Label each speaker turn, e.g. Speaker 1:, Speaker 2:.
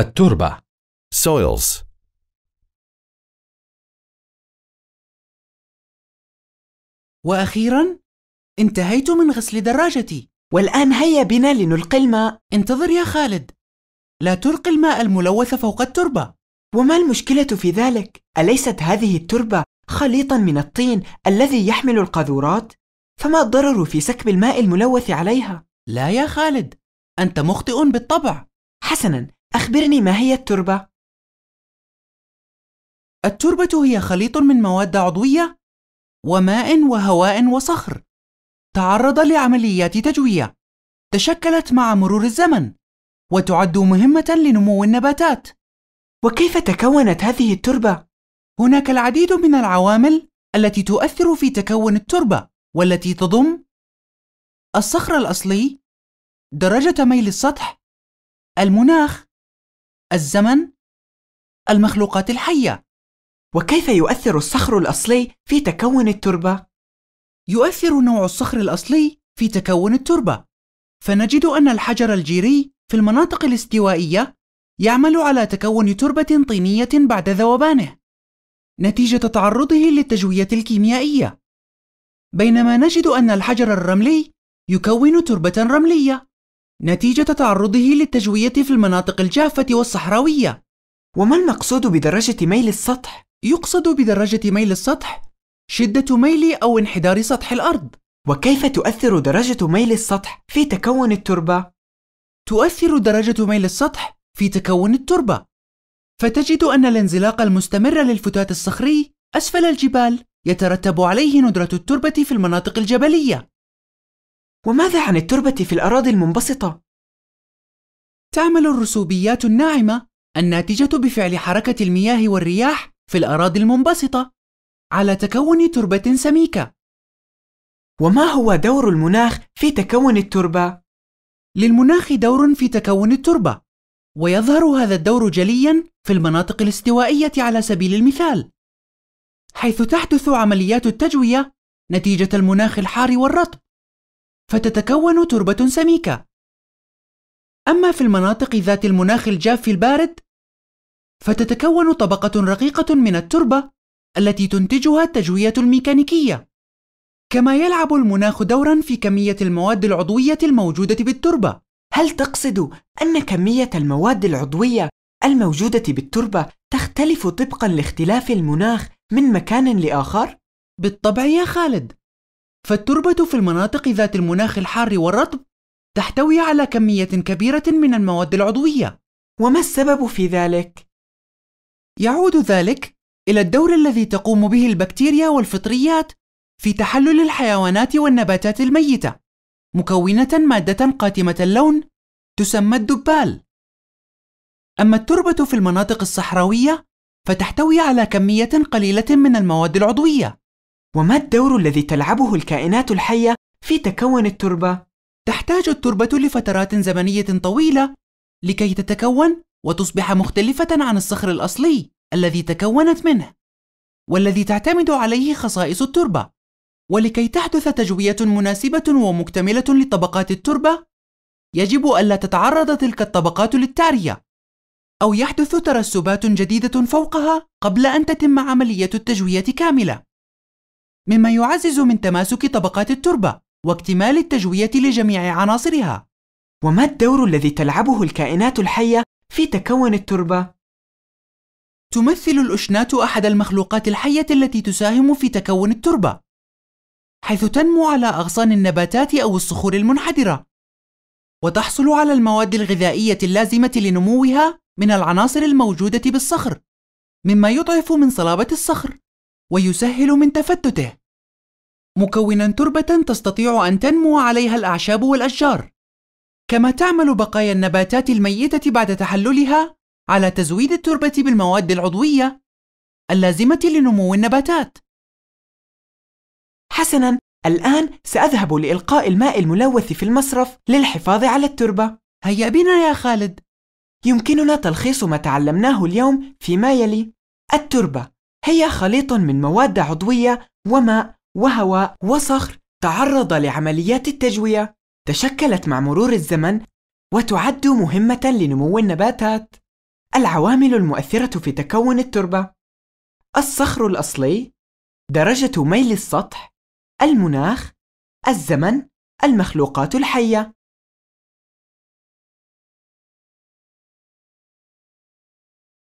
Speaker 1: التربة soils وأخيرا انتهيت من غسل دراجتي والآن هيا بنا لنلقي الماء انتظر يا خالد لا تلقي الماء الملوث فوق التربة وما المشكلة في ذلك؟ أليست هذه التربة خليطا من الطين الذي يحمل القاذورات؟ فما الضرر في سكب الماء الملوث عليها؟ لا يا خالد أنت مخطئ بالطبع حسنا أخبرني ما هي التربة؟ التربة هي خليط من مواد عضوية وماء وهواء وصخر تعرض لعمليات تجوية تشكلت مع مرور الزمن وتعد مهمة لنمو النباتات وكيف تكونت هذه التربة؟ هناك العديد من العوامل التي تؤثر في تكون التربة والتي تضم الصخر الأصلي درجة ميل السطح المناخ الزمن المخلوقات الحية وكيف يؤثر الصخر الأصلي في تكون التربة؟ يؤثر نوع الصخر الأصلي في تكون التربة فنجد أن الحجر الجيري في المناطق الاستوائية يعمل على تكون تربة طينية بعد ذوبانه نتيجة تعرضه للتجوية الكيميائية بينما نجد أن الحجر الرملي يكون تربة رملية نتيجة تعرضه للتجوية في المناطق الجافة والصحراوية وما المقصود بدرجة ميل السطح؟ يقصد بدرجة ميل السطح شدة ميل أو انحدار سطح الأرض وكيف تؤثر درجة ميل السطح في تكون التربة؟ تؤثر درجة ميل السطح في تكون التربة فتجد أن الانزلاق المستمر للفتات الصخري أسفل الجبال يترتب عليه ندرة التربة في المناطق الجبلية وماذا عن التربة في الأراضي المنبسطة؟ تعمل الرسوبيات الناعمة الناتجة بفعل حركة المياه والرياح في الأراضي المنبسطة على تكون تربة سميكة. وما هو دور المناخ في تكون التربة؟ للمناخ دور في تكون التربة، ويظهر هذا الدور جليًا في المناطق الاستوائية على سبيل المثال، حيث تحدث عمليات التجوية نتيجة المناخ الحار والرطب. فتتكون تربة سميكة. أما في المناطق ذات المناخ الجاف البارد، فتتكون طبقة رقيقة من التربة التي تنتجها التجوية الميكانيكية. كما يلعب المناخ دورا في كمية المواد العضوية الموجودة بالتربة. هل تقصد أن كمية المواد العضوية الموجودة بالتربة تختلف طبقا لاختلاف المناخ من مكان لآخر؟ بالطبع يا خالد، فالتربة في المناطق ذات المناخ الحار والرطب تحتوي على كمية كبيرة من المواد العضوية. وما السبب في ذلك؟ يعود ذلك إلى الدور الذي تقوم به البكتيريا والفطريات في تحلل الحيوانات والنباتات الميتة، مكونة مادة قاتمة اللون تسمى الدبال. أما التربة في المناطق الصحراوية فتحتوي على كمية قليلة من المواد العضوية، وما الدور الذي تلعبه الكائنات الحية في تكون التربة؟ تحتاج التربة لفترات زمنية طويلة لكي تتكون وتصبح مختلفة عن الصخر الأصلي الذي تكونت منه، والذي تعتمد عليه خصائص التربة، ولكي تحدث تجوية مناسبة ومكتملة لطبقات التربة، يجب ألا تتعرض تلك الطبقات للتعرية، أو يحدث ترسبات جديدة فوقها قبل أن تتم عملية التجوية كاملة. مما يعزز من تماسك طبقات التربة واكتمال التجوية لجميع عناصرها. وما الدور الذي تلعبه الكائنات الحية في تكون التربة؟ تمثل الأشنات أحد المخلوقات الحية التي تساهم في تكون التربة، حيث تنمو على أغصان النباتات أو الصخور المنحدرة، وتحصل على المواد الغذائية اللازمة لنموها من العناصر الموجودة بالصخر، مما يضعف من صلابة الصخر، ويسهل من تفتته. مكونا تربة تستطيع أن تنمو عليها الأعشاب والأشجار كما تعمل بقايا النباتات الميتة بعد تحللها على تزويد التربة بالمواد العضوية اللازمة لنمو النباتات حسناً الآن سأذهب لإلقاء الماء الملوث في المصرف للحفاظ على التربة هيا بنا يا خالد يمكننا تلخيص ما تعلمناه اليوم فيما يلي التربة هي خليط من مواد عضوية وماء وهواء وصخر تعرض لعمليات التجوية تشكلت مع مرور الزمن وتعد مهمة لنمو النباتات. العوامل المؤثرة في تكون التربة: الصخر الأصلي، درجة ميل السطح، المناخ، الزمن، المخلوقات الحية.